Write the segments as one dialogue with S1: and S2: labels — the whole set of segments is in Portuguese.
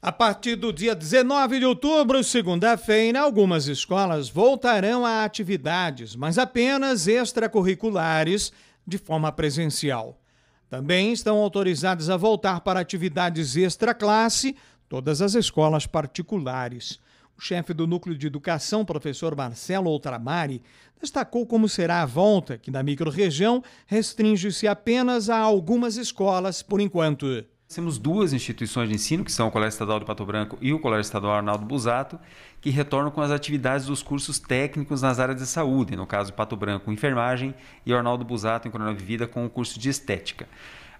S1: A partir do dia 19 de outubro, segunda-feira, algumas escolas voltarão a atividades, mas apenas extracurriculares, de forma presencial. Também estão autorizadas a voltar para atividades extra-classe todas as escolas particulares. O chefe do Núcleo de Educação, professor Marcelo Outramari, destacou como será a volta, que na microrregião restringe-se
S2: apenas a algumas escolas por enquanto. Temos duas instituições de ensino, que são o Colégio Estadual de Pato Branco e o Colégio Estadual Arnaldo Busato, que retornam com as atividades dos cursos técnicos nas áreas de saúde, no caso Pato Branco, enfermagem, e Arnaldo Busato, em Coronavivida, com o curso de estética.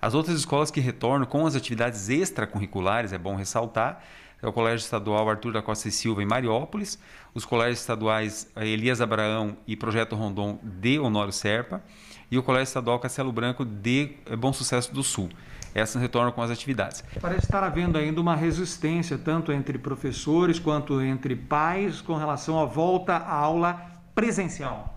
S2: As outras escolas que retornam com as atividades extracurriculares, é bom ressaltar, é o Colégio Estadual Arthur da Costa e Silva em Mariópolis, os colégios estaduais eh, Elias Abraão e Projeto Rondon de Honório Serpa e o Colégio Estadual Castelo Branco de eh, Bom Sucesso do Sul. Essas retornam com as atividades.
S1: Parece estar havendo ainda uma resistência, tanto entre professores quanto entre pais, com relação à volta à aula
S2: presencial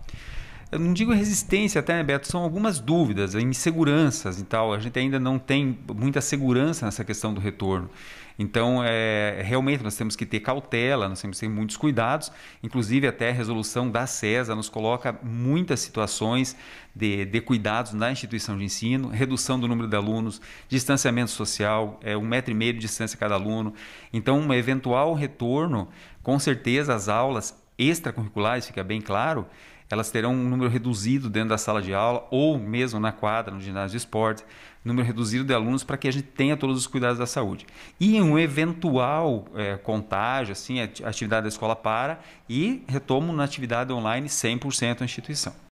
S2: eu não digo resistência até, né, Beto, são algumas dúvidas, inseguranças e tal. A gente ainda não tem muita segurança nessa questão do retorno. Então, é, realmente, nós temos que ter cautela, nós temos que ter muitos cuidados. Inclusive, até a resolução da CESA nos coloca muitas situações de, de cuidados na instituição de ensino, redução do número de alunos, distanciamento social, é, um metro e meio de distância cada aluno. Então, um eventual retorno, com certeza, as aulas extracurriculares, fica bem claro, elas terão um número reduzido dentro da sala de aula ou mesmo na quadra, no ginásio de esportes, número reduzido de alunos para que a gente tenha todos os cuidados da saúde. E um eventual é, contágio, assim, a atividade da escola para e retomo na atividade online 100% da instituição.